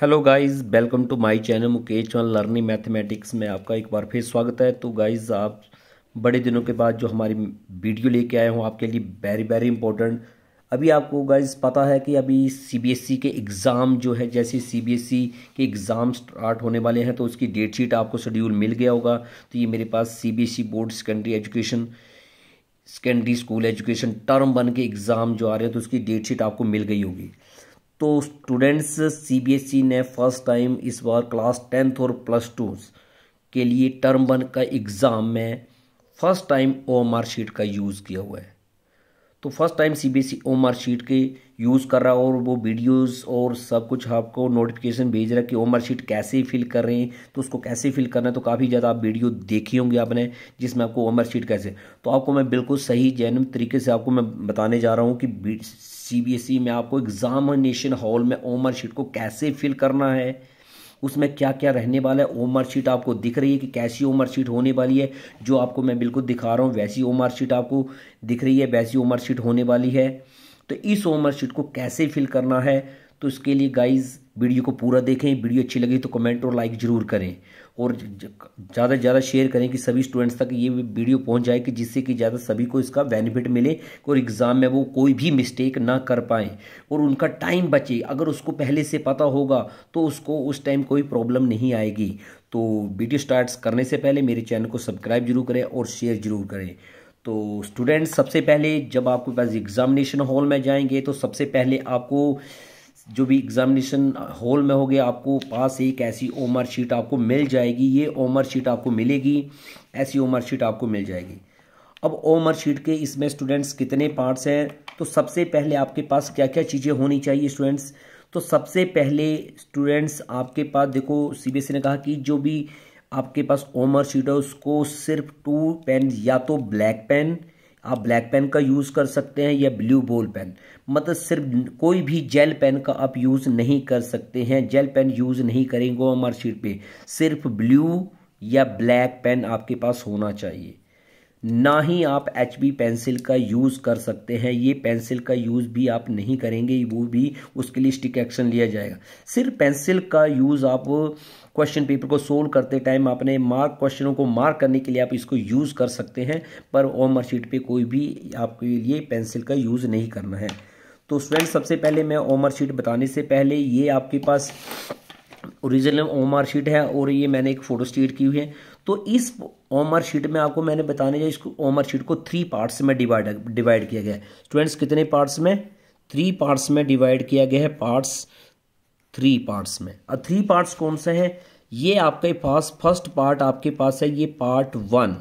hello guys welcome to my channel Mukesh one learning mathematics में आपका एक बार फिर स्वागत है तो गाइस आप बड़े दिनों के बाद जो हमारी वीडियो लेके आए हूँ आपके लिए वेरी वेरी इंपॉर्टेंट अभी आपको गाइस पता है कि अभी सीबीएसई e के एग्ज़ाम जो है जैसे सीबीएसई e के एग्ज़ाम स्टार्ट होने वाले हैं तो उसकी डेट शीट आपको शेड्यूल मिल गया होगा तो ये मेरे पास CBSE board secondary education secondary school education term one के एग्ज़ाम जो आ रहे हैं तो उसकी डेट शीट आपको मिल गई होगी तो स्टूडेंट्स सीबीएसई e ने फर्स्ट टाइम इस बार क्लास टेंथ और प्लस टू के लिए टर्म वन का एग्ज़ाम में first time O M R sheet का यूज़ किया हुआ है तो first time C B S E O M R sheet के यूज़ कर रहा है और वो वीडियोस और सब कुछ आपको नोटिफिकेशन भेज रहा है कि ओ एम आर शीट कैसे फिल कर रहे हैं तो उसको कैसे फिल करना है तो काफ़ी ज़्यादा आप वीडियो देखी होंगी आपने जिसमें आपको ओ एम आर शीट कैसे तो आपको मैं बिल्कुल सही जैन तरीके से आपको मैं बताने जा रहा हूँ कि सीबीएसई में आपको एग्जामिनेशन हॉल में ओमर शीट को कैसे फिल करना है उसमें क्या क्या रहने वाला है ओमर शीट आपको दिख रही है कि कैसी ओमर शीट होने वाली है जो आपको मैं बिल्कुल दिखा रहा हूँ वैसी ओमर शीट आपको दिख रही है वैसी ओमर शीट होने वाली है तो इस ओमर शीट को कैसे फिल करना है तो इसके लिए गाइज़ वीडियो को पूरा देखें वीडियो अच्छी लगी तो कमेंट और लाइक ज़रूर करें और ज़्यादा से ज़्यादा शेयर करें कि सभी स्टूडेंट्स तक ये वीडियो पहुंच जाए कि जिससे कि ज़्यादा सभी को इसका बेनिफिट मिले और एग्ज़ाम में वो कोई भी मिस्टेक ना कर पाएँ और उनका टाइम बचे अगर उसको पहले से पता होगा तो उसको उस टाइम कोई प्रॉब्लम नहीं आएगी तो वीडियो स्टार्ट करने से पहले मेरे चैनल को सब्सक्राइब जरूर करें और शेयर जरूर करें तो स्टूडेंट्स सबसे पहले जब आपके पास एग्ज़ामिनेशन हॉल में जाएंगे तो सबसे पहले आपको जो भी एग्जामिनेशन हॉल में हो गया आपको पास एक ऐसी ओमर शीट आपको मिल जाएगी ये ओमर शीट आपको मिलेगी ऐसी ओमर शीट आपको मिल जाएगी अब ओमर शीट के इसमें स्टूडेंट्स कितने पार्ट्स हैं तो सबसे पहले आपके पास क्या क्या चीज़ें होनी चाहिए स्टूडेंट्स तो सबसे पहले स्टूडेंट्स आपके पास देखो सी e ने कहा कि जो भी आपके पास ओमर शीट है उसको सिर्फ टू पेन या तो ब्लैक पेन आप ब्लैक पेन का यूज़ कर सकते हैं या ब्लू बॉल पेन मतलब सिर्फ कोई भी जेल पेन का आप यूज़ नहीं कर सकते हैं जेल पेन यूज़ नहीं करेंगे वो मार्कशीट पे सिर्फ ब्लू या ब्लैक पेन आपके पास होना चाहिए ना ही आप एच बी पेंसिल का यूज़ कर सकते हैं ये पेंसिल का यूज़ भी आप नहीं करेंगे वो भी उसके लिए स्टिक एक्शन लिया जाएगा सिर्फ पेंसिल का यूज़ आप क्वेश्चन पेपर को सोल्व करते टाइम आपने मार्क क्वेश्चनों को मार्क करने के लिए आप इसको यूज़ कर सकते हैं पर ओमर शीट पे कोई भी आपके लिए पेंसिल का यूज़ नहीं करना है तो स्टूडेंट सबसे पहले मैं ओमर शीट बताने से पहले ये आपके पास ओरिजिनल ओमर शीट है और ये मैंने एक फ़ोटो स्टेट की हुई है तो इस ओमर शीट में आपको मैंने बताने जाए इसको ओमर शीट को थ्री पार्ट्स में डिवाइड डिवाइड किया गया है स्टूडेंट्स कितने पार्ट्स में थ्री पार्ट्स में डिवाइड किया गया है पार्ट्स थ्री पार्ट्स में और थ्री पार्ट्स कौन से हैं ये आपके पास फर्स्ट पार्ट आपके पास है ये पार्ट वन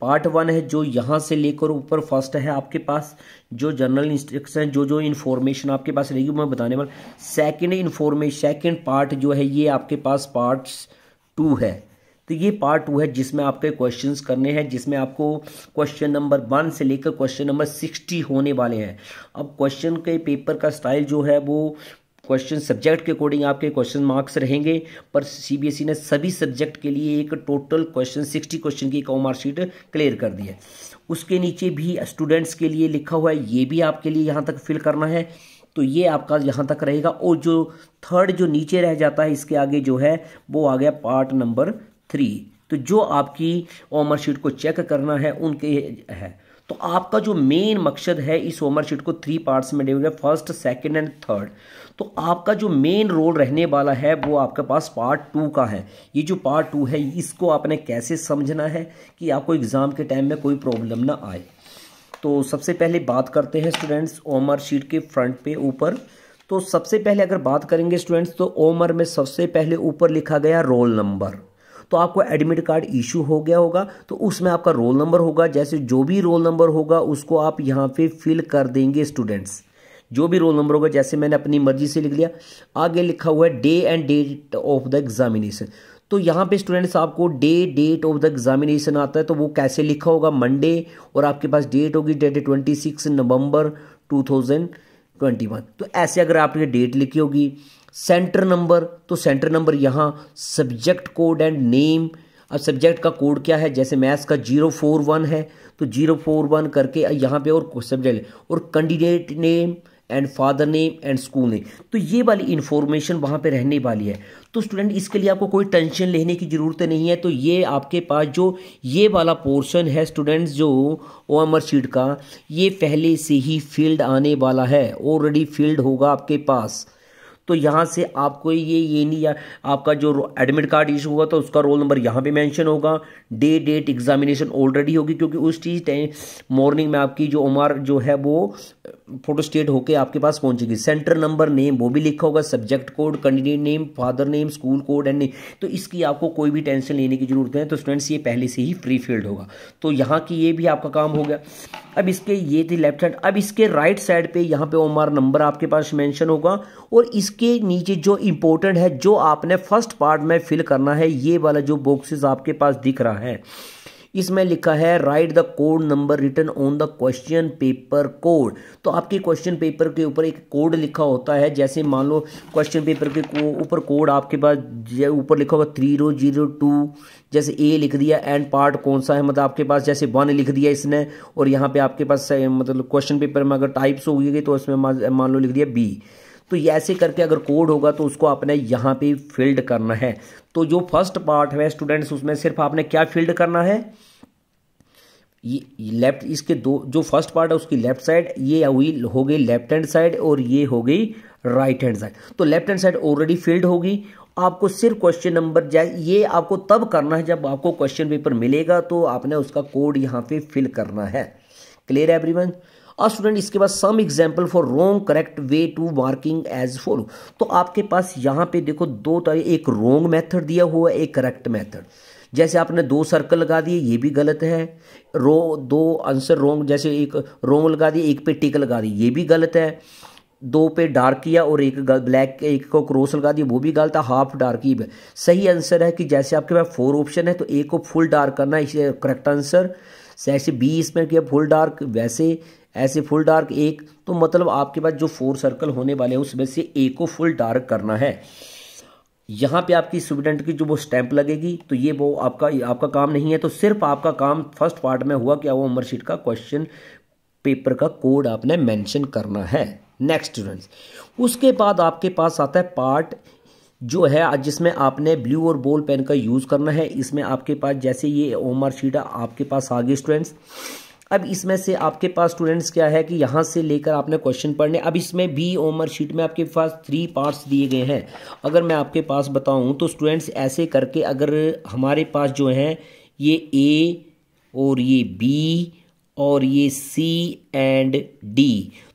पार्ट वन है जो यहाँ से लेकर ऊपर फर्स्ट है आपके पास जो जनरल इंस्ट्रक्शन जो जो इन्फॉर्मेशन आपके पास रहेगी मैं बताने वाला सेकेंड इन्फॉर्मेशन सेकेंड पार्ट जो है ये आपके पास पार्ट्स टू है तो ये पार्ट टू है जिसमें आपके क्वेश्चंस करने हैं जिसमें आपको क्वेश्चन नंबर वन से लेकर क्वेश्चन नंबर सिक्सटी होने वाले हैं अब क्वेश्चन के पेपर का स्टाइल जो है वो क्वेश्चन सब्जेक्ट के अकॉर्डिंग आपके क्वेश्चन मार्क्स रहेंगे पर सीबीएसई e ने सभी सब्जेक्ट के लिए एक टोटल क्वेश्चन सिक्सटी क्वेश्चन की कॉम मार्कशीट क्लियर कर दी है उसके नीचे भी स्टूडेंट्स के लिए लिखा हुआ है ये भी आपके लिए यहाँ तक फिल करना है तो ये आपका यहाँ तक रहेगा और जो थर्ड जो नीचे रह जाता है इसके आगे जो है वो आ गया पार्ट नंबर थ्री तो जो आपकी ओमर शीट को चेक करना है उनके है तो आपका जो मेन मकसद है इस होमर शीट को थ्री पार्ट्स में divide first second and third तो आपका जो मेन रोल रहने वाला है वो आपके पास पार्ट टू का है ये जो पार्ट टू है इसको आपने कैसे समझना है कि आपको एग्ज़ाम के टाइम में कोई प्रॉब्लम ना आए तो सबसे पहले बात करते हैं स्टूडेंट्स ओमर शीट के फ्रंट पे ऊपर तो सबसे पहले अगर बात करेंगे स्टूडेंट्स तो ओमर में सबसे पहले ऊपर लिखा गया रोल नंबर तो आपको एडमिट कार्ड इशू हो गया होगा तो उसमें आपका रोल नंबर होगा जैसे जो भी रोल नंबर होगा उसको आप यहाँ पे फिल कर देंगे स्टूडेंट्स जो भी रोल नंबर होगा जैसे मैंने अपनी मर्जी से लिख लिया आगे लिखा हुआ है day and date of the examination तो यहाँ पे स्टूडेंट्स आपको day date of the examination आता है तो वो कैसे लिखा होगा मंडे और आपके पास डेट होगी date twenty six November two thousand twenty one तो ऐसे अगर आपने डेट लिखी होगी सेंटर नंबर तो सेंटर नंबर यहाँ सब्जेक्ट कोड एंड नेम अब सब्जेक्ट का कोड क्या है जैसे मैथ्स का जीरो फोर वन है तो जीरो फोर वन करके यहाँ पे और सब्जेक्ट और candidate name and father name and school name तो ये वाली इन्फॉर्मेशन वहाँ पे रहने वाली है तो स्टूडेंट इसके लिए आपको कोई टेंशन लेने की ज़रूरत नहीं है तो ये आपके पास जो ये वाला पोर्शन है स्टूडेंट्स जो ओ एम शीट का ये पहले से ही फील्ड आने वाला है ऑलरेडी फील्ड होगा आपके पास तो यहाँ से आपको ये ये नहीं आपका जो एडमिट कार्ड इशू हुआ था उसका रोल नंबर यहाँ पे मेंशन होगा डे डेट एग्जामिनेशन ऑलरेडी होगी क्योंकि उस चीज टाइम मॉर्निंग में आपकी जो उमर जो है वो फोटो स्टेट होकर आपके पास पहुंचेगी सेंटर नंबर नेम वो भी लिखा होगा subject code candidate name father name school code and name तो इसकी आपको कोई भी टेंशन लेने की जरूरत नहीं तो स्टूडेंट्स ये पहले से ही फ्री फील्ड होगा तो यहाँ की ये भी आपका काम हो गया अब इसके ये थी लेफ्ट हैंड अब इसके राइट साइड पर यहाँ पर ओमार नंबर आपके पास मैंशन होगा और इस इसके नीचे जो इम्पोर्टेंट है जो आपने फर्स्ट पार्ट में फिल करना है ये वाला जो बॉक्सेस आपके पास दिख रहा है इसमें लिखा है write the code number written on the question paper code तो आपके क्वेश्चन पेपर के ऊपर एक कोड लिखा होता है जैसे मान लो क्वेश्चन पेपर के ऊपर कोड आपके पास ऊपर लिखा होगा थ्री रो जीरो टू जैसे ए लिख दिया एंड पार्ट कौन सा है मतलब आपके पास जैसे वन लिख दिया इसने और यहाँ पे आपके पास मतलब क्वेश्चन पेपर में अगर टाइप्स हो गई तो उसमें मान लो लिख दिया बी तो ये ऐसे करके अगर कोड होगा तो उसको आपने यहाँ पे फिल्ड करना है तो जो फर्स्ट पार्ट है स्टूडेंट्स उसमें सिर्फ आपने क्या फिल्ड करना है ये लेफ्ट इसके दो जो फर्स्ट पार्ट है उसकी लेफ्ट साइड ये हुई हो गई लेफ्ट हैंड साइड और ये हो गई राइट हैंड साइड तो left hand side already filled होगी आपको सिर्फ क्वेश्चन नंबर जाए ये आपको तब करना है जब आपको क्वेश्चन पेपर मिलेगा तो आपने उसका कोड यहाँ पे फिल करना है क्लियर है एवरीवन और स्टूडेंट इसके बाद some example for wrong correct way to marking as follow तो आपके पास यहाँ पे देखो दो तरह तो एक रोंग मेथड दिया हुआ है एक करेक्ट मेथड जैसे आपने दो सर्कल लगा दिए ये भी गलत है रो दो आंसर रोंग जैसे एक रोंग लगा दिए एक पे टिक लगा दी ये भी गलत है दो पे डार्क किया और एक ब्लैक एक को क्रॉस लगा दिया वो भी गलत है हाफ डार्क ही सही आंसर है कि जैसे आपके पास फोर ऑप्शन है तो एक को फुल डार्क करना इसे करेक्ट आंसर जैसे बी इसमें किया फुल डार्क वैसे ऐसे फुल डार्क एक तो मतलब आपके पास जो फोर सर्कल होने वाले हैं उसमें से एक को फुल डार्क करना है यहाँ पे आपकी स्टूडेंट की जो वो स्टैंप लगेगी तो ये वो आपका आपका काम नहीं है तो सिर्फ आपका काम फर्स्ट पार्ट में हुआ क्या वो उम्र शीट का क्वेश्चन पेपर का कोड आपने मेंशन करना है नेक्स्ट स्टूडेंट्स उसके बाद आपके पास आता है पार्ट जो है जिसमें आपने ब्लू और बोल पेन का यूज़ करना है इसमें आपके पास जैसे ये ओमर शीट आपके पास आ गई स्टूडेंट्स अब इसमें से आपके पास स्टूडेंट्स क्या है कि यहाँ से लेकर आपने क्वेश्चन पढ़ने अब इसमें बी ओमर शीट में आपके पास थ्री पार्ट्स दिए गए हैं अगर मैं आपके पास बताऊँ तो स्टूडेंट्स ऐसे करके अगर हमारे पास जो हैं ये ए और ये बी और ये सी एंड डी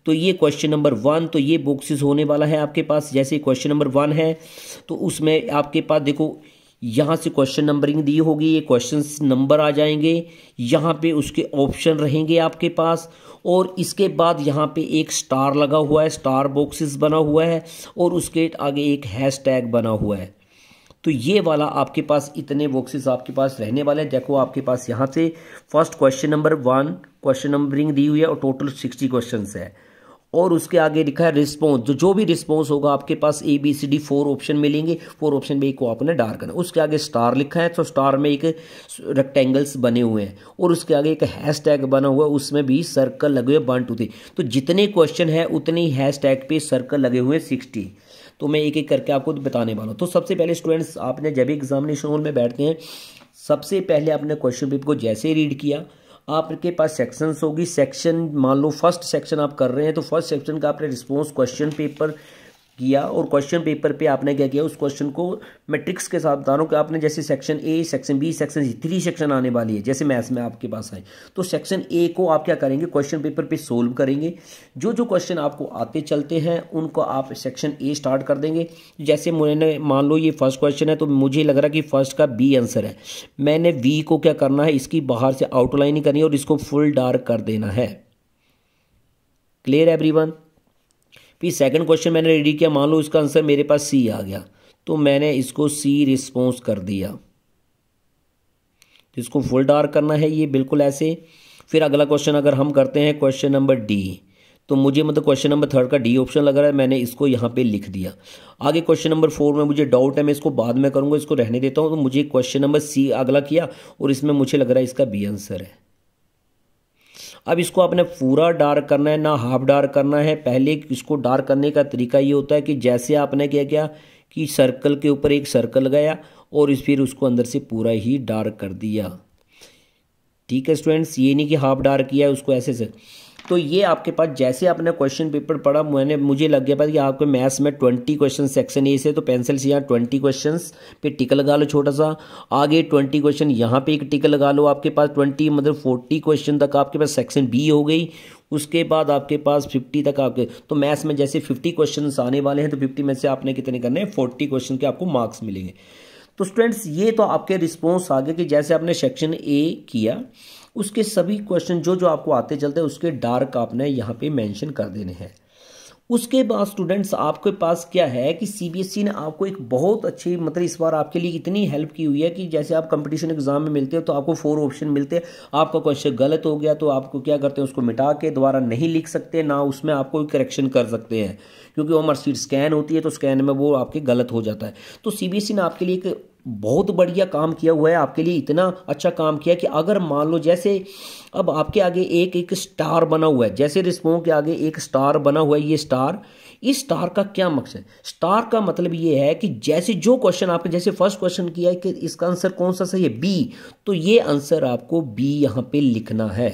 तो ये क्वेश्चन नंबर वन तो ये बॉक्सेस होने वाला है आपके पास जैसे क्वेश्चन नंबर वन है तो उसमें आपके पास देखो यहाँ से क्वेश्चन नंबरिंग दी होगी ये क्वेश्चन नंबर आ जाएंगे यहाँ पे उसके ऑप्शन रहेंगे आपके पास और इसके बाद यहाँ पे एक स्टार लगा हुआ है स्टार बॉक्सेस बना हुआ है और उसके आगे एक हैशटैग बना हुआ है तो ये वाला आपके पास इतने बॉक्सेस आपके पास रहने वाले हैं देखो आपके पास यहाँ से first question number one question numbering दी हुई है और टोटल सिक्सटी क्वेश्चन है और उसके आगे लिखा है रिस्पॉन्स जो जो भी रिस्पॉन्स होगा आपके पास A B C D four option मिलेंगे फोर ऑप्शन में एक को आपने डार करना उसके आगे स्टार लिखा है तो स्टार में एक रेक्टेंगल्स बने हुए हैं और उसके आगे एक हैश टैग बना हुआ है उसमें भी सर्कल लगे हुए वन टू थ्री तो जितने क्वेश्चन है उतने हैश टैग सर्कल लगे हुए हैं सिक्सटी तो, तो मैं एक एक करके आपको बताने वाला हूँ तो सबसे पहले स्टूडेंट्स आपने जब एग्जामिनेशन हॉल में बैठते हैं सबसे पहले आपने क्वेश्चन पेपर को जैसे रीड किया आपके पास सेक्शंस होगी सेक्शन मान लो फर्स्ट सेक्शन आप कर रहे हैं तो फर्स्ट सेक्शन का आपने रिस्पॉन्स क्वेश्चन पेपर किया और क्वेश्चन पेपर पे आपने क्या किया उस क्वेश्चन को मैट्रिक्स के साथ दानों के आपने जैसे section A section B section three section आने वाली है जैसे मैथ्स में आपके पास आए तो सेक्शन ए को आप क्या करेंगे क्वेश्चन पेपर पे सोल्व करेंगे जो जो क्वेश्चन आपको आते चलते हैं उनको आप सेक्शन ए स्टार्ट कर देंगे जैसे मैंने मान लो ये फर्स्ट क्वेश्चन है तो मुझे लग रहा है कि फर्स्ट का बी आंसर है मैंने वी को क्या करना है इसकी बाहर से आउटलाइन करनी है और इसको फुल डार्क कर देना है क्लियर एवरी फिर सेकंड क्वेश्चन मैंने रेडी किया मान लो इसका आंसर मेरे पास सी आ गया तो मैंने इसको सी रिस्पॉन्स कर दिया जिसको फुल डार्क करना है ये बिल्कुल ऐसे फिर अगला क्वेश्चन अगर हम करते हैं क्वेश्चन नंबर डी तो मुझे मतलब क्वेश्चन नंबर थर्ड का डी ऑप्शन लग रहा है मैंने इसको यहाँ पे लिख दिया आगे क्वेश्चन नंबर फोर में मुझे डाउट है मैं इसको बाद में करूँगा इसको रहने देता हूँ तो मुझे क्वेश्चन नंबर सी अगला किया और इसमें मुझे लग रहा है इसका बी आंसर है अब इसको आपने पूरा डार्क करना है ना हाफ डार्क करना है पहले इसको डार्क करने का तरीका ये होता है कि जैसे आपने क्या किया कि सर्कल के ऊपर एक सर्कल गया और इस फिर उसको अंदर से पूरा ही डार्क कर दिया ठीक है स्टूडेंट्स ये नहीं कि हाफ डार्क किया है उसको ऐसे से तो ये आपके पास जैसे आपने क्वेश्चन पेपर पढ़ा मैंने मुझे लग गया कि आपके मैथ्स में ट्वेंटी क्वेश्चन सेक्शन ए से तो पेंसिल से यहाँ ट्वेंटी क्वेश्चन पे टिक लगा लो छोटा सा आगे ट्वेंटी क्वेश्चन यहाँ पे एक टिक लगा लो आपके पास ट्वेंटी मतलब फोर्टी क्वेश्चन तक आपके पास सेक्शन बी हो गई उसके बाद आपके पास फिफ्टी तक आपके तो मैथ्स में जैसे फिफ्टी क्वेश्चन आने वाले हैं तो फिफ्टी में से आपने कितने करने हैं फोर्टी क्वेश्चन के आपको मार्क्स मिलेंगे तो स्टूडेंट्स ये तो आपके रिस्पॉन्स आ गए कि जैसे आपने सेक्शन ए किया उसके सभी क्वेश्चन जो जो आपको आते चलते उसके डार्क आपने यहाँ पे मेंशन कर देने हैं उसके बाद स्टूडेंट्स आपके पास क्या है कि सीबीएसई e ने आपको एक बहुत अच्छी मतलब इस बार आपके लिए इतनी हेल्प की हुई है कि जैसे आप कंपटीशन एग्जाम में मिलते हो तो आपको फोर ऑप्शन मिलते हैं आपका क्वेश्चन गलत हो गया तो आपको क्या करते हैं उसको मिटा के दोबारा नहीं लिख सकते ना उसमें आपको करेक्शन कर सकते हैं क्योंकि वो हमारी सीट स्कैन होती है तो स्कैन में वो आपके गलत हो जाता है तो सी e ने आपके लिए एक बहुत बढ़िया काम किया हुआ है आपके लिए इतना अच्छा काम किया कि अगर मान लो जैसे अब आपके आगे एक एक स्टार बना हुआ है जैसे रिस्पों के आगे एक स्टार बना हुआ है ये स्टार इस स्टार का क्या मकसद स्टार का मतलब ये है कि जैसे जो क्वेश्चन आपने जैसे फर्स्ट क्वेश्चन किया है कि इसका आंसर कौन सा सही है बी तो ये आंसर आपको बी यहाँ पे लिखना है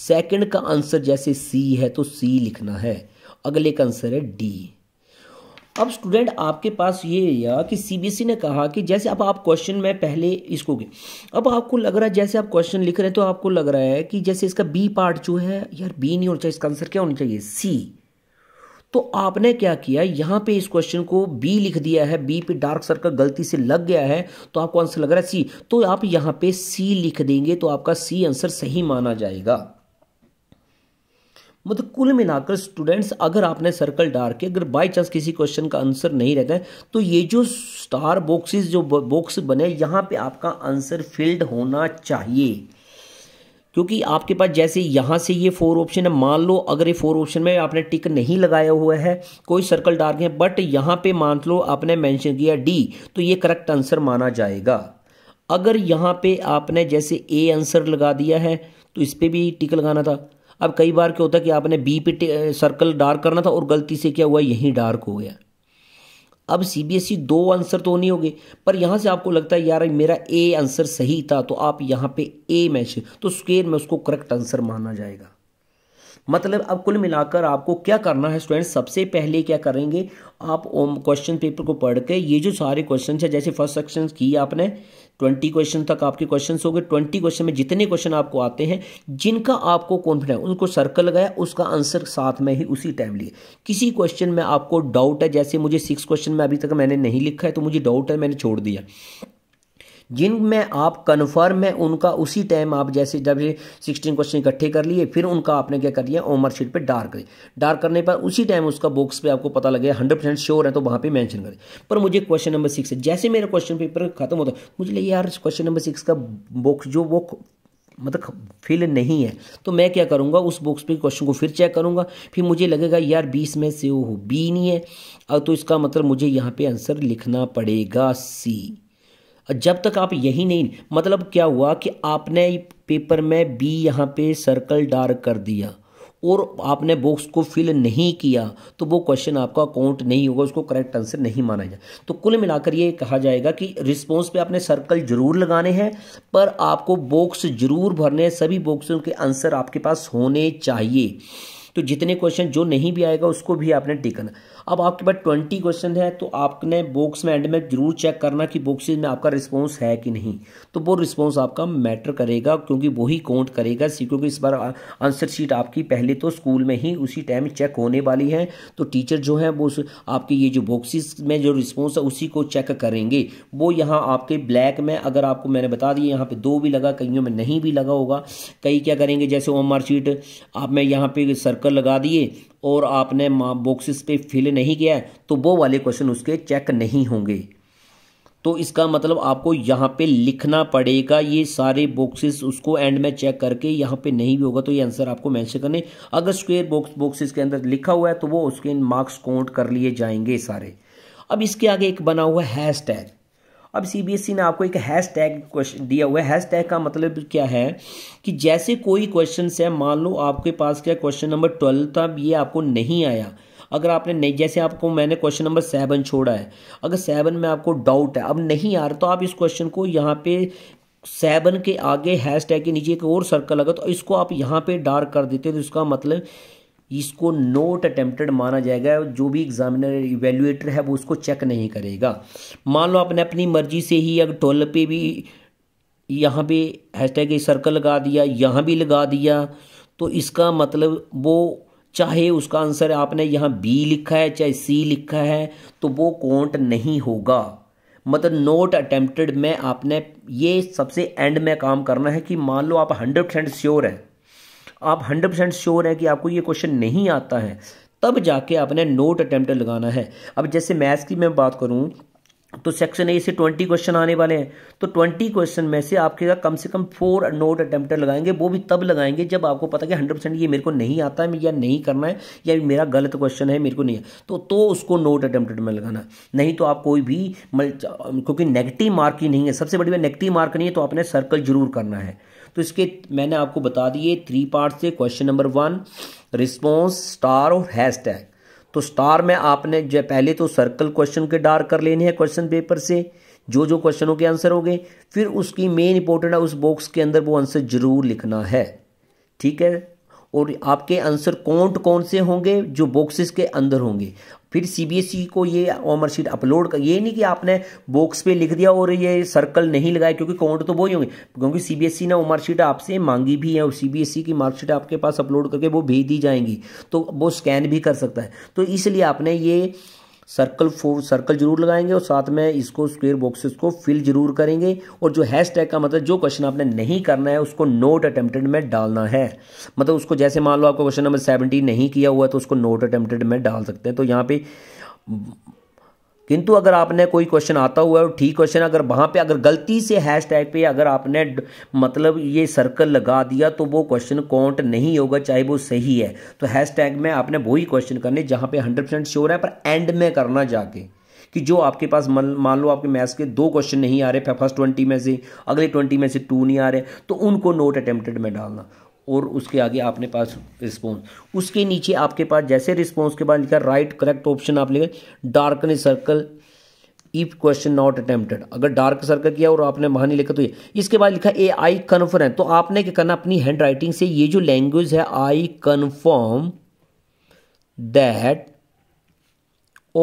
सेकंड का आंसर जैसे सी है तो सी लिखना है अगले का आंसर है डी अब स्टूडेंट आपके पास ये या कि सीबीएसई e ने कहा कि जैसे अब आप क्वेश्चन में पहले इसको गए अब आपको लग रहा है जैसे आप क्वेश्चन लिख रहे हैं तो आपको लग रहा है कि जैसे इसका बी पार्ट जो है यार बी नहीं होना चाहिए इसका आंसर क्या होना चाहिए सी तो आपने क्या किया यहाँ पे इस क्वेश्चन को बी लिख दिया है बी पे डार्क सर्कल गलती से लग गया है तो आपको आंसर लग रहा है सी तो आप यहाँ पे सी लिख देंगे तो आपका सी आंसर सही माना जाएगा मतलब कुल मिलाकर स्टूडेंट्स अगर आपने सर्कल डार के अगर बाई चांस किसी क्वेश्चन का आंसर नहीं रहता है तो ये जो स्टार बॉक्सेस जो बॉक्स बने यहाँ पे आपका आंसर फिल्ड होना चाहिए क्योंकि आपके पास जैसे यहाँ से ये फोर ऑप्शन है मान लो अगर ये फोर ऑप्शन में आपने टिक नहीं लगाया हुआ है कोई सर्कल डार्क है बट यहाँ पे मान लो आपने मैंशन किया डी तो ये करेक्ट आंसर माना जाएगा अगर यहाँ पे आपने जैसे ए आंसर लगा दिया है तो इस पर भी टिक लगाना था अब कई बार क्या होता है कि आपने बी पे सर्कल डार्क करना था और गलती से क्या हुआ यहीं डार्क हो गया अब सी बी एस ई दो आंसर तो नहीं गए पर यहाँ से आपको लगता है यार मेरा ए आंसर सही था तो आप यहाँ पे ए मैच तो स्क्वेयर में उसको करेक्ट आंसर माना जाएगा मतलब अब कुल मिलाकर आपको क्या करना है स्टूडेंट सबसे पहले क्या करेंगे आप क्वेश्चन पेपर को पढ़ के ये जो सारे क्वेश्चन है जैसे फर्स्ट सेक्शन की आपने ट्वेंटी क्वेश्चन तक आपके क्वेश्चन हो गए ट्वेंटी क्वेश्चन में जितने क्वेश्चन आपको आते हैं जिनका आपको कॉन्फिडेंस उनको सर्कल लगाया उसका आंसर साथ में ही उसी टाइम लिए किसी क्वेश्चन में आपको डाउट है जैसे मुझे सिक्स क्वेश्चन में अभी तक मैंने नहीं लिखा है तो मुझे डाउट है मैंने छोड़ दिया जिनमें आप कन्फर्म है उनका उसी टाइम आप जैसे जब सिक्सटीन क्वेश्चन इकट्ठे कर लिए फिर उनका आपने क्या कर लिया ओमर शीट पर डार्क करें डार्क करने पर उसी टाइम उसका बॉक्स पे आपको पता लगे हंड्रेड परसेंट श्योर है तो वहाँ पे मेंशन करें पर मुझे क्वेश्चन नंबर सिक्स है जैसे मेरा क्वेश्चन पेपर खत्म होता है मुझे लगे यार क्वेश्चन नंबर सिक्स का बॉक्स जो वो मतलब फिल नहीं है तो मैं क्या करूँगा उस बॉक्स पे क्वेश्चन को फिर चेक करूँगा फिर मुझे लगेगा यार बीस में से वो बी नहीं है और तो इसका मतलब मुझे यहाँ पे आंसर लिखना पड़ेगा सी जब तक आप यही नहीं मतलब क्या हुआ कि आपने पेपर में बी यहाँ पे सर्कल डार्क कर दिया और आपने बॉक्स को फिल नहीं किया तो वो क्वेश्चन आपका काउंट नहीं होगा उसको करेक्ट आंसर नहीं माना जाए तो कुल मिलाकर ये कहा जाएगा कि रिस्पॉन्स पे आपने सर्कल जरूर लगाने हैं पर आपको बॉक्स जरूर भरने हैं सभी बॉक्सों के आंसर आपके पास होने चाहिए तो जितने क्वेश्चन जो नहीं भी आएगा उसको भी आपने टिकना अब आपके पास ट्वेंटी क्वेश्चन है तो आपने बॉक्स में एंड में जरूर चेक करना कि बॉक्सेज में आपका रिस्पॉन्स है कि नहीं तो वो रिस्पॉन्स आपका मैटर करेगा क्योंकि वही काउंट करेगा क्योंकि इस बार आंसर शीट आपकी पहले तो स्कूल में ही उसी टाइम चेक होने वाली है तो टीचर जो है वो आपके ये जो बॉक्सिस में जो रिस्पॉन्स है उसी को चेक करेंगे वो यहाँ आपके ब्लैक में अगर आपको मैंने बता दिया यहाँ पे दो भी लगा कईयों में नहीं भी लगा होगा कई क्या करेंगे जैसे ओम शीट आप में यहाँ पे सर्कल लगा दिए और आपने बॉक्सेस पे फिल नहीं किया है तो वो वाले क्वेश्चन उसके चेक नहीं होंगे तो इसका मतलब आपको यहाँ पे लिखना पड़ेगा ये सारे बॉक्सेस उसको एंड में चेक करके यहाँ पे नहीं भी होगा तो ये आंसर आपको मैंशन करने अगर स्क्वेयर बॉक्स बॉक्सेस के अंदर लिखा हुआ है तो वो उसके मार्क्स काउंट कर लिए जाएंगे सारे अब इसके आगे एक बना हुआ हैश टैग अब सीबीएसई e ने आपको एक हैश टैग क्वेश्चन दिया हुआ है हैश टैग का मतलब क्या है कि जैसे कोई क्वेश्चन है मान लो आपके पास क्या क्वेश्चन नंबर ट्वेल्व था ये आपको नहीं आया अगर आपने नहीं जैसे आपको मैंने क्वेश्चन नंबर सेवन छोड़ा है अगर सेवन में आपको डाउट है अब नहीं आ रहा तो आप इस क्वेश्चन को यहाँ पे सेवन के आगे हैश टैग के नीचे एक और सर्कल लगा तो इसको आप यहाँ पे डार्क कर देते तो इसका मतलब इसको नोट अटेम्प्टेड माना जाएगा जो भी एग्जामिनर इवेल्यूएटर है वो उसको चेक नहीं करेगा मान लो आपने अपनी मर्जी से ही अगर टोल पे भी यहाँ पे हैशटैग सर्कल लगा दिया यहाँ भी लगा दिया तो इसका मतलब वो चाहे उसका आंसर आपने यहाँ बी लिखा है चाहे सी लिखा है तो वो काउंट नहीं होगा मतलब नोट अटेम्प्टेड में आपने ये सबसे एंड में काम करना है कि मान लो आप हंड्रेड परसेंट श्योर हैं आप हंड्रेड परसेंट श्योर हैं कि आपको ये क्वेश्चन नहीं आता है तब जाके आपने नोट अटैम्प्ट लगाना है अब जैसे मैथ्स की मैं बात करूँ तो सेक्शन ए से ट्वेंटी क्वेश्चन आने वाले हैं तो ट्वेंटी क्वेश्चन में से आपके कम से कम फोर नोट अटैम्प्ट लगाएंगे वो भी तब लगाएंगे जब आपको पता कि हंड्रेड परसेंट ये मेरे को नहीं आता है या नहीं करना है या मेरा गलत क्वेश्चन है मेरे को नहीं है तो तो उसको नोट अटैम्प्ट में लगाना नहीं तो आप कोई भी क्योंकि नेगेटिव मार्क ही नहीं है सबसे बड़ी बात नेगेटिव मार्क नहीं है तो आपने सर्कल जरूर करना है तो इसके मैंने आपको बता दिए थ्री पार्ट से question number one response star और हैश टैग तो स्टार में आपने जो पहले तो सर्कल क्वेश्चन के डार कर लेने हैं क्वेश्चन पेपर से जो जो क्वेश्चनों के आंसर हो गए फिर उसकी मेन इंपॉर्टेंट है उस बॉक्स के अंदर वो आंसर जरूर लिखना है ठीक है और आपके आंसर कौन कौन से होंगे जो बॉक्सेस के अंदर होंगे फिर सीबीएसई e को ये ऑमर शीट अपलोड कर ये नहीं कि आपने बॉक्स पे लिख दिया और ये सर्कल नहीं लगाया क्योंकि काउंट तो ही होंगे क्योंकि सीबीएसई e ने ओमर शीट आपसे मांगी भी है और सीबीएसई e की मार्कशीट आपके पास अपलोड करके वो भेज दी जाएंगी तो वो स्कैन भी कर सकता है तो इसलिए आपने ये सर्कल फो सर्कल जरूर लगाएंगे और साथ में इसको स्क्वेयर बॉक्सेस को फिल जरूर करेंगे और जो हैश टैग का मतलब जो क्वेश्चन आपने नहीं करना है उसको नोट अटेम्प्टेड में डालना है मतलब उसको जैसे मान लो आपको क्वेश्चन नंबर सेवेंटी नहीं किया हुआ तो उसको नोट अटेम्प्टेड में डाल सकते हैं तो यहाँ पे किंतु अगर आपने कोई क्वेश्चन आता हुआ है और ठीक क्वेश्चन अगर वहाँ पे अगर गलती से हैश टैग पर अगर आपने मतलब ये सर्कल लगा दिया तो वो क्वेश्चन काउंट नहीं होगा चाहे वो सही है तो हैश टैग में आपने वही क्वेश्चन करने जहाँ पे हंड्रेड परसेंट श्योर है पर एंड में करना जाके कि जो आपके पास मान लो आपके मैथ्स के दो क्वेश्चन नहीं आ रहे फर्स्ट ट्वेंटी में से अगले ट्वेंटी में से टू नहीं आ रहे तो उनको नोट अटेम्प्टेड में डालना और उसके आगे आपने पास रिस्पॉन्स उसके नीचे आपके पास जैसे रिस्पॉन्स के बाद लिखा राइट करेक्ट ऑप्शन आप लिखे ने circle if question not attempted अगर डार्क सर्कल किया और आपने वहाँ नहीं लिखा तो ये इसके बाद लिखा ए आई कन्फर्म तो आपने क्या करना अपनी हैंड राइटिंग से ये जो लैंग्वेज है I confirm that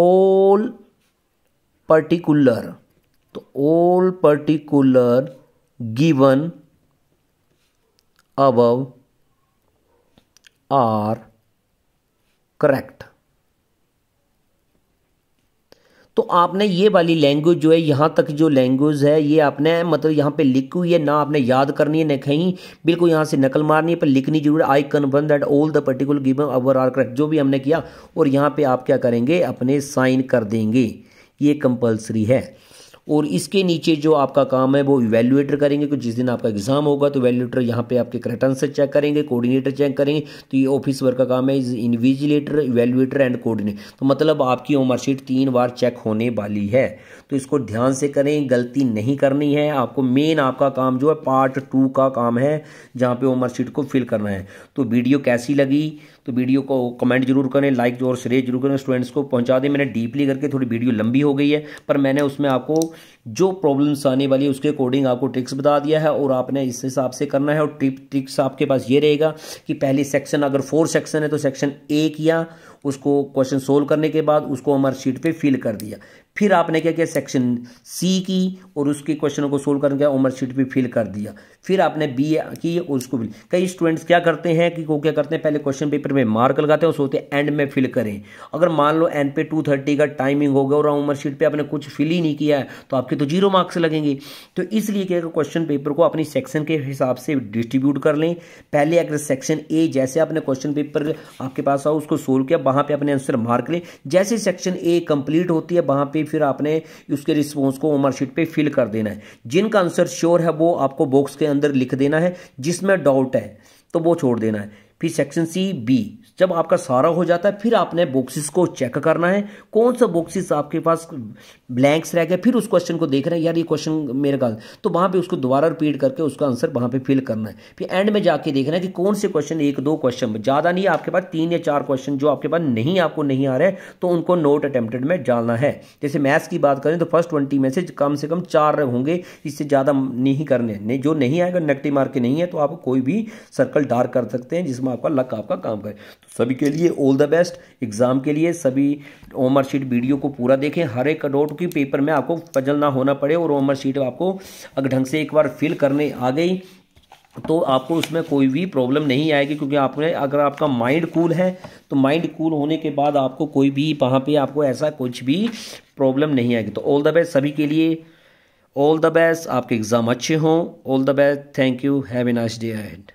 all particular तो all particular given above are correct तो आपने ये वाली लैंग्वेज जो है यहाँ तक जो लैंग्वेज है ये आपने मतलब यहाँ पे लिख हुई है ना आपने याद करनी है ना कहीं बिल्कुल यहाँ से नकल मारनी है पर लिखनी जरूर I confirm that all the particular given above are correct जो भी हमने किया और यहाँ पे आप क्या करेंगे अपने साइन कर देंगे ये कंपलसरी है और इसके नीचे जो आपका काम है वो इवेल्यूएटर करेंगे क्योंकि जिस दिन आपका एग्जाम होगा तो इवेल्यूएटर यहाँ पे आपके क्रेटन से चेक करेंगे कोऑर्डिनेटर चेक करेंगे तो ये ऑफिस वर्क का काम है is invigilator evaluator and coordinator तो मतलब आपकी होमवर्कशीट तीन बार चेक होने वाली है तो इसको ध्यान से करें गलती नहीं करनी है आपको मेन आपका काम जो है पार्ट टू का काम है जहाँ पे होमवर्कशीट को फिल करना है तो वीडियो कैसी लगी तो वीडियो को कमेंट जरूर करें लाइक और शेयर जरूर करें स्टूडेंट्स को पहुंचा दें मैंने डीपली करके थोड़ी वीडियो लंबी हो गई है पर मैंने उसमें आपको जो प्रॉब्लम्स आने वाली है उसके अकॉर्डिंग आपको ट्रिक्स बता दिया है और आपने इस हिसाब से करना है और ट्रिप ट्रिक्स आपके पास ये रहेगा कि पहली सेक्शन अगर फोर सेक्शन है तो सेक्शन ए किया उसको क्वेश्चन सोल्व करने के बाद उसको हमारे शीट पर फिल कर दिया फिर आपने क्या किया सेक्शन सी की और उसके क्वेश्चनों को सोल्व करने के उमर शीट भी फिल कर दिया फिर आपने बी की और उसको भी कई स्टूडेंट्स क्या करते हैं कि वो क्या करते हैं पहले क्वेश्चन पेपर में मार्क लगाते हैं और सोचते हैं एंड में फिल करें अगर मान लो एंड पे टू थर्टी का टाइमिंग हो गया और उमर शीट पर आपने कुछ फिल ही नहीं किया है तो आपके तो जीरो मार्क्स लगेंगे तो इसलिए क्या क्वेश्चन पेपर को अपनी सेक्शन के हिसाब से डिस्ट्रीब्यूट कर लें पहले अगर सेक्शन ए जैसे आपने क्वेश्चन पेपर आपके पास आओ उसको सोल्व किया वहाँ पर अपने आंसर मार्क लें जैसे सेक्शन ए कंप्लीट होती है वहाँ पर फिर आपने उसके रिस्पॉन्स को उमर शीट पर फिल कर देना है जिनका आंसर श्योर है वो आपको बॉक्स के अंदर लिख देना है जिसमें डाउट है तो वो छोड़ देना है फिर सेक्शन सी बी जब आपका सारा हो जाता है फिर आपने बॉक्सेस को चेक करना है कौन सा बॉक्सेस आपके पास ब्लैंक्स रह गए फिर उस क्वेश्चन को देख रहे हैं यार ये क्वेश्चन मेरे गलत तो वहाँ पर उसको दोबारा रिपीट करके उसका आंसर वहाँ पर फिल करना है फिर एंड में जाके देखना है कि कौन से क्वेश्चन एक दो क्वेश्चन ज़्यादा नहीं आपके पास तीन या चार क्वेश्चन जो आपके पास नहीं आपको नहीं आ रहे तो उनको नोट अटेम्प्टेड में डालना है जैसे मैथ्स की बात करें तो फर्स्ट ट्वेंटी में से कम से कम चार होंगे इससे ज़्यादा नहीं करने नहीं जो नहीं आएगा नेगेटिव मार्क के नहीं है तो आप कोई भी सर्कल डार्क कर सकते हैं जिसमें आपका लक आपका काम करे सभी के लिए ऑल द बेस्ट एग्जाम के लिए सभी ओमर शीट वीडियो को पूरा देखें हर एक नोट की पेपर में आपको पजल ना होना पड़े और ओमर शीट आपको अगर ढंग से एक बार फिल करने आ गई तो आपको उसमें कोई भी प्रॉब्लम नहीं आएगी क्योंकि आपने अगर आपका माइंड कूल है तो माइंड कूल होने के बाद आपको कोई भी वहाँ पे आपको ऐसा कुछ भी प्रॉब्लम नहीं आएगी तो ऑल द बेस्ट सभी के लिए ऑल द बेस्ट आपके एग्ज़ाम अच्छे हों all the best thank you have a nice day and